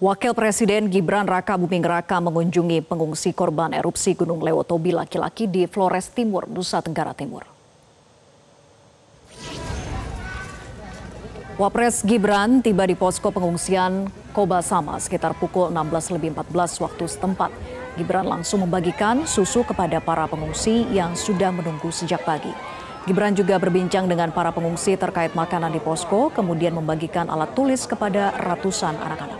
Wakil Presiden Gibran Raka Buming Raka mengunjungi pengungsi korban erupsi Gunung Lewotobi laki-laki di Flores Timur, Nusa Tenggara Timur. Wapres Gibran tiba di posko pengungsian Koba Sama sekitar pukul 16.14 waktu setempat. Gibran langsung membagikan susu kepada para pengungsi yang sudah menunggu sejak pagi. Gibran juga berbincang dengan para pengungsi terkait makanan di posko, kemudian membagikan alat tulis kepada ratusan anak-anak.